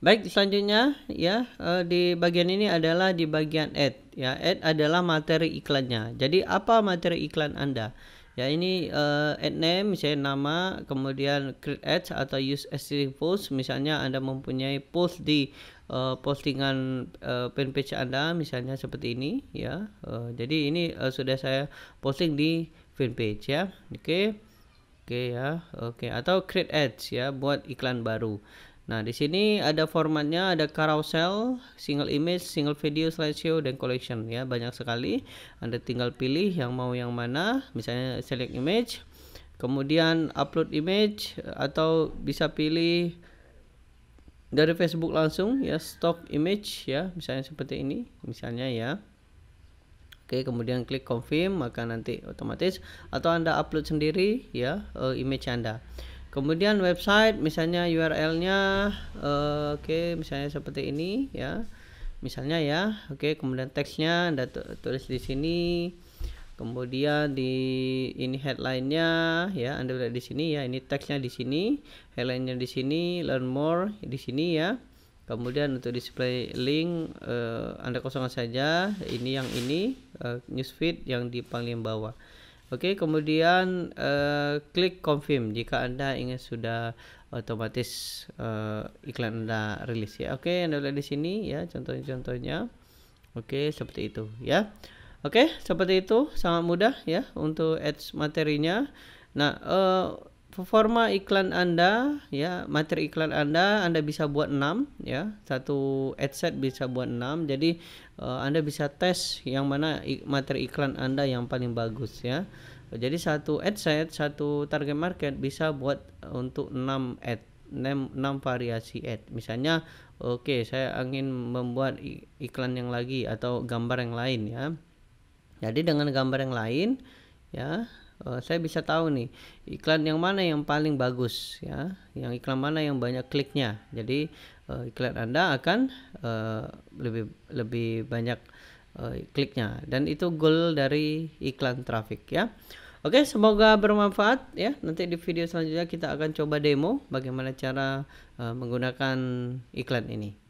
Baik, selanjutnya ya eh, di bagian ini adalah di bagian ad. Ya, ad adalah materi iklannya. Jadi apa materi iklan Anda? Ya, ini uh, eh, ad name misalnya nama, kemudian create ads atau use existing post. Misalnya Anda mempunyai post di uh, postingan uh, fanpage Anda misalnya seperti ini ya. Uh, jadi ini uh, sudah saya posting di fanpage ya. Oke. Okay. Oke okay, ya. Oke, okay. atau create ads ya buat iklan baru. Nah, di sini ada formatnya, ada carousel, single image, single video, slideshow, dan collection ya, banyak sekali. Anda tinggal pilih yang mau yang mana, misalnya select image, kemudian upload image atau bisa pilih dari Facebook langsung ya, stock image ya, misalnya seperti ini, misalnya ya. Oke, kemudian klik confirm maka nanti otomatis atau Anda upload sendiri ya eh, image Anda kemudian website misalnya URL-nya uh, eh, oke okay, misalnya seperti ini ya misalnya ya oke okay, kemudian teksnya anda tulis di sini kemudian di ini headline-nya ya anda lihat di sini ya ini teksnya di sini headline-nya di sini learn more di sini ya kemudian untuk display link uh, anda kosongkan saja ini yang ini uh, newsfeed yang di paling bawah Oke, okay, kemudian uh, klik confirm jika Anda ingin sudah otomatis uh, iklan Anda rilis ya. Oke, okay, Anda lihat di sini ya contoh-contohnya. Oke, okay, seperti itu ya. Oke, okay, seperti itu sangat mudah ya untuk ads materinya. Nah, uh, performa iklan Anda ya materi iklan Anda Anda bisa buat 6 ya satu ad set bisa buat 6 jadi uh, Anda bisa tes yang mana materi iklan Anda yang paling bagus ya jadi satu ad set satu target market bisa buat untuk 6 ad 6, 6 variasi ad misalnya oke okay, saya ingin membuat iklan yang lagi atau gambar yang lain ya jadi dengan gambar yang lain ya Eh, saya bisa tahu nih iklan yang mana yang paling bagus ya yang iklan mana yang banyak kliknya jadi uh, iklan anda akan uh, lebih lebih banyak uh, kliknya dan itu goal dari iklan traffic ya Oke, okay, semoga bermanfaat ya. Nanti di video selanjutnya kita akan coba demo bagaimana cara uh, menggunakan iklan ini.